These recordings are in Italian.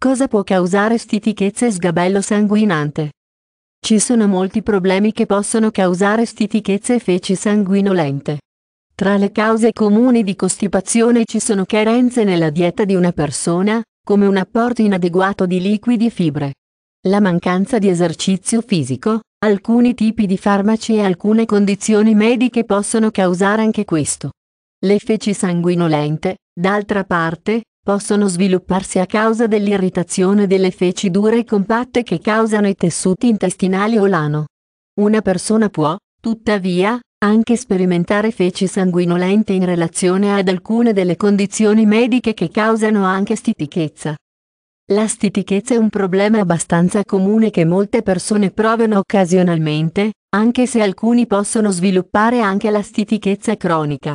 Cosa può causare stitichezza e sgabello sanguinante? Ci sono molti problemi che possono causare stitichezza e feci sanguinolente. Tra le cause comuni di costipazione ci sono carenze nella dieta di una persona, come un apporto inadeguato di liquidi e fibre. La mancanza di esercizio fisico, alcuni tipi di farmaci e alcune condizioni mediche possono causare anche questo. Le feci sanguinolente, d'altra parte, possono svilupparsi a causa dell'irritazione delle feci dure e compatte che causano i tessuti intestinali o l'ano. Una persona può, tuttavia, anche sperimentare feci sanguinolente in relazione ad alcune delle condizioni mediche che causano anche stitichezza. La stitichezza è un problema abbastanza comune che molte persone provano occasionalmente, anche se alcuni possono sviluppare anche la stitichezza cronica.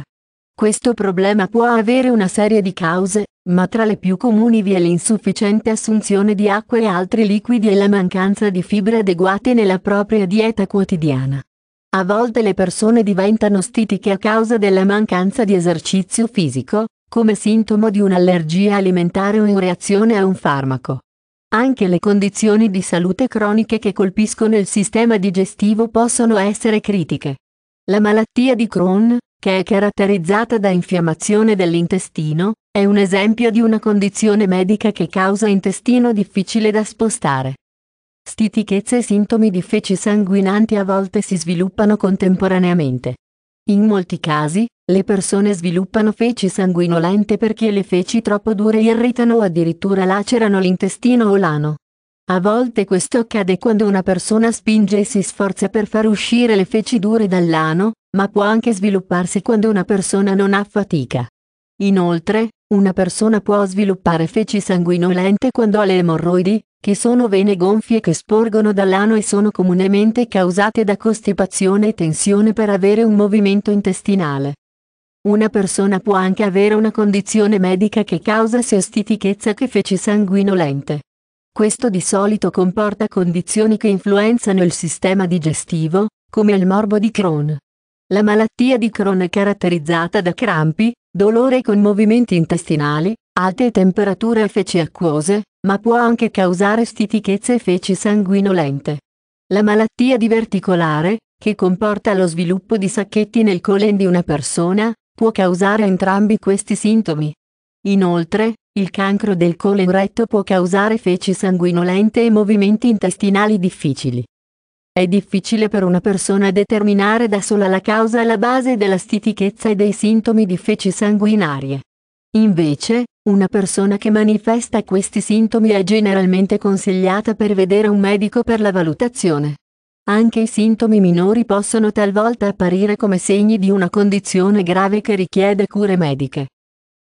Questo problema può avere una serie di cause, ma tra le più comuni vi è l'insufficiente assunzione di acqua e altri liquidi e la mancanza di fibre adeguate nella propria dieta quotidiana. A volte le persone diventano stitiche a causa della mancanza di esercizio fisico, come sintomo di un'allergia alimentare o in reazione a un farmaco. Anche le condizioni di salute croniche che colpiscono il sistema digestivo possono essere critiche. La malattia di Crohn, che è caratterizzata da infiammazione dell'intestino, è un esempio di una condizione medica che causa intestino difficile da spostare. Stitichezze e sintomi di feci sanguinanti a volte si sviluppano contemporaneamente. In molti casi, le persone sviluppano feci sanguinolente perché le feci troppo dure irritano o addirittura lacerano l'intestino o l'ano. A volte questo accade quando una persona spinge e si sforza per far uscire le feci dure dall'ano, ma può anche svilupparsi quando una persona non ha fatica. Inoltre, una persona può sviluppare feci sanguinolente quando ha le emorroidi, che sono vene gonfie che sporgono dall'ano e sono comunemente causate da costipazione e tensione per avere un movimento intestinale. Una persona può anche avere una condizione medica che causa sia sestitichezza che feci sanguinolente. Questo di solito comporta condizioni che influenzano il sistema digestivo, come il morbo di Crohn. La malattia di Crohn è caratterizzata da crampi, dolore con movimenti intestinali, alte temperature e feci acquose, ma può anche causare stitichezze e feci sanguinolente. La malattia diverticolare, che comporta lo sviluppo di sacchetti nel colon di una persona, può causare entrambi questi sintomi. Inoltre, il cancro del colon retto può causare feci sanguinolente e movimenti intestinali difficili. È difficile per una persona determinare da sola la causa alla base della stitichezza e dei sintomi di feci sanguinarie. Invece, una persona che manifesta questi sintomi è generalmente consigliata per vedere un medico per la valutazione. Anche i sintomi minori possono talvolta apparire come segni di una condizione grave che richiede cure mediche.